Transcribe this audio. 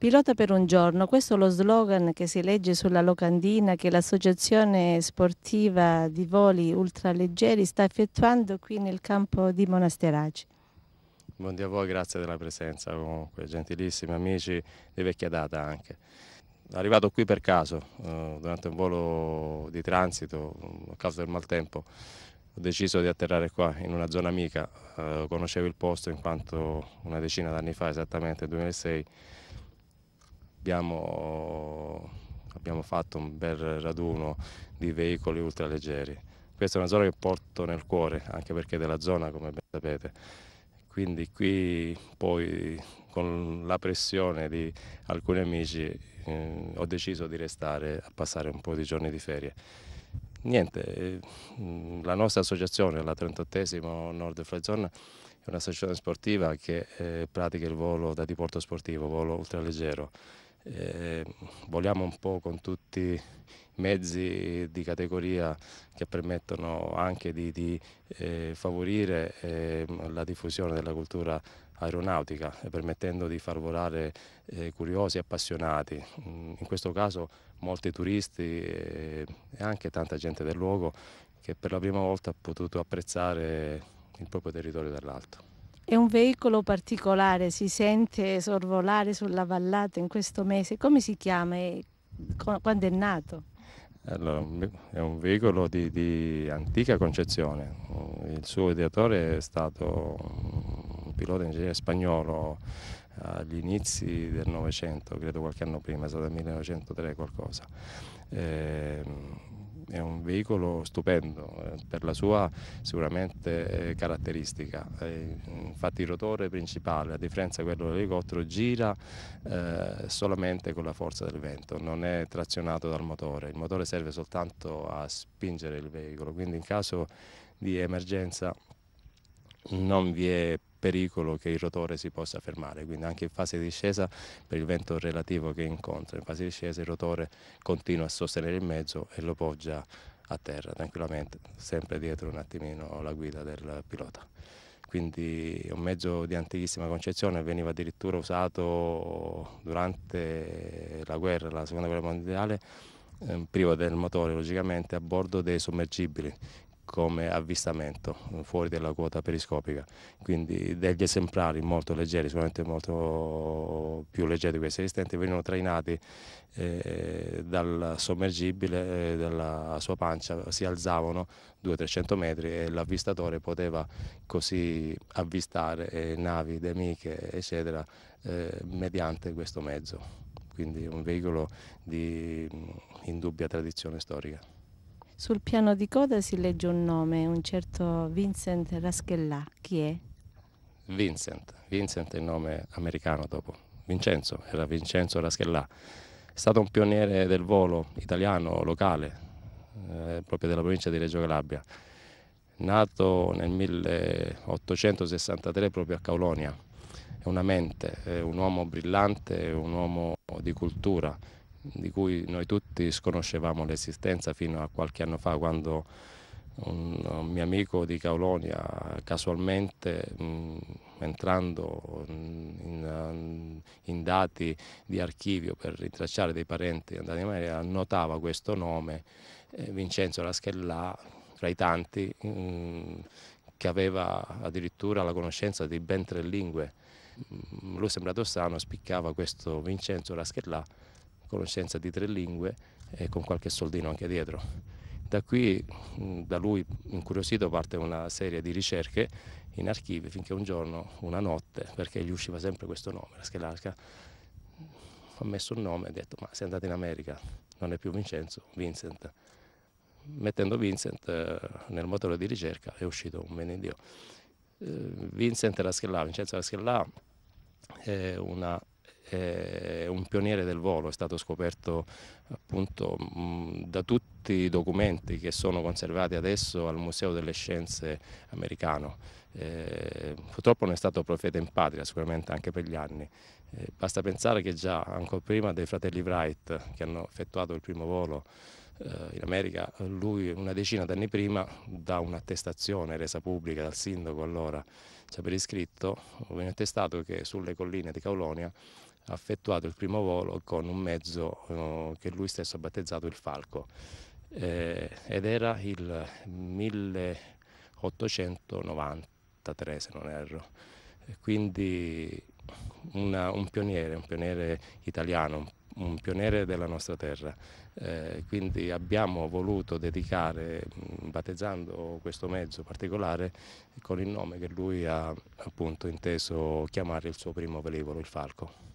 Pilota per un giorno, questo è lo slogan che si legge sulla locandina che l'associazione sportiva di voli ultraleggeri sta effettuando qui nel campo di Monasteraci. Buongiorno a voi, grazie della presenza comunque, gentilissimi amici di vecchia data anche. Arrivato qui per caso, eh, durante un volo di transito, a causa del maltempo, ho deciso di atterrare qua in una zona amica, eh, conoscevo il posto in quanto una decina d'anni fa, esattamente nel 2006, abbiamo, abbiamo fatto un bel raduno di veicoli ultraleggeri. Questa è una zona che porto nel cuore, anche perché è della zona, come ben sapete. Quindi qui poi con la pressione di alcuni amici eh, ho deciso di restare a passare un po' di giorni di ferie. Niente, eh, la nostra associazione, la 38esimo Nord Fly Zone, è un'associazione sportiva che eh, pratica il volo da diporto sportivo, volo ultraleggero eh, vogliamo un po' con tutti i mezzi di categoria che permettono anche di, di eh, favorire eh, la diffusione della cultura aeronautica, permettendo di far volare eh, curiosi e appassionati, mm, in questo caso molti turisti eh, e anche tanta gente del luogo che per la prima volta ha potuto apprezzare il proprio territorio dall'alto. È un veicolo particolare, si sente sorvolare sulla vallata in questo mese. Come si chiama e quando è nato? Allora, è un veicolo di, di, antica concezione. Il suo ideatore è stato un pilota ingegnere spagnolo eh, agli inizi del Novecento, credo qualche anno prima, è stato nel 1903 qualcosa. E è un veicolo stupendo eh, per la sua sicuramente eh, caratteristica. Eh, infatti il rotore principale, a differenza di quello dell'elicottero, gira solamente con la forza del vento, non è trazionato dal motore. Il motore serve soltanto a spingere il veicolo, quindi in caso di emergenza non vi è pericolo che il rotore si possa fermare, quindi anche in fase di discesa per il vento relativo che incontra, in fase di discesa il rotore continua a sostenere il mezzo e lo poggia a terra tranquillamente, sempre dietro un attimino la guida del pilota. Quindi è un mezzo di antichissima concezione, veniva addirittura usato durante la guerra, la seconda guerra mondiale, ehm, privo del motore logicamente a bordo dei sommergibili come avvistamento eh, fuori dalla quota periscopica, quindi degli esemplari molto leggeri, sicuramente molto più leggeri di questi esistenti, venivano trainati eh, dal sommergibile, eh, dalla sua pancia, si alzavano 200-300 metri e l'avvistatore poteva così avvistare eh, navi, demiche, eccetera, eh, mediante questo mezzo, quindi un veicolo di mm, indubbia tradizione storica. Sul piano di coda si legge un nome, un certo Vincent Raschellà. Chi è? Vincent. Vincent è il nome americano dopo. Vincenzo, era Vincenzo Raschellà. È stato un pioniere del volo italiano locale, eh, proprio della provincia di Reggio Calabria. Nato nel 1863 proprio a Caulonia. È una mente, è un uomo brillante, un uomo di cultura, di cui noi tutti sconoscevamo l'esistenza fino a qualche anno fa quando un, un mio amico di Caulonia casualmente mh, entrando in, in, dati di archivio per ritracciare dei parenti andati in Maria notava questo nome eh, Vincenzo Raschellà tra i tanti mh, che aveva addirittura la conoscenza di ben tre lingue. Mh, lui sembrato strano spiccava questo Vincenzo Raschellà conoscenza di tre lingue e con qualche soldino anche dietro. Da qui, mm, da lui incuriosito, parte una serie di ricerche in archivi finché un giorno, una notte, perché gli usciva sempre questo nome, la Schelarca, ha messo il nome e ha detto ma sei andato in America, non è più Vincenzo, Vincent. Mettendo Vincent eh, nel motore di ricerca è uscito un benedio. Eh, Vincent Raschellà, Vincenzo Raschellà è una eh, un pioniere del volo, è stato scoperto appunto mh, mm, da tutti i documenti che sono conservati adesso al Museo delle Scienze americano. Eh, purtroppo non è stato profeta in patria, sicuramente anche per gli anni. Eh, basta pensare che già ancora prima dei fratelli Wright, che hanno effettuato il primo volo eh, in America, lui una decina d'anni prima, da un'attestazione resa pubblica dal sindaco allora, c'è cioè per iscritto, viene attestato che sulle colline di Caulonia ha effettuato il primo volo con un mezzo eh, che lui stesso ha battezzato il Falco eh, ed era il 1893 se non erro. Quindi una, un pioniere, un pioniere italiano, un un pioniere della nostra terra. Eh, quindi abbiamo voluto dedicare, mm, battezzando questo mezzo particolare, con il nome che lui ha appunto inteso chiamare il suo primo velivolo, il Falco.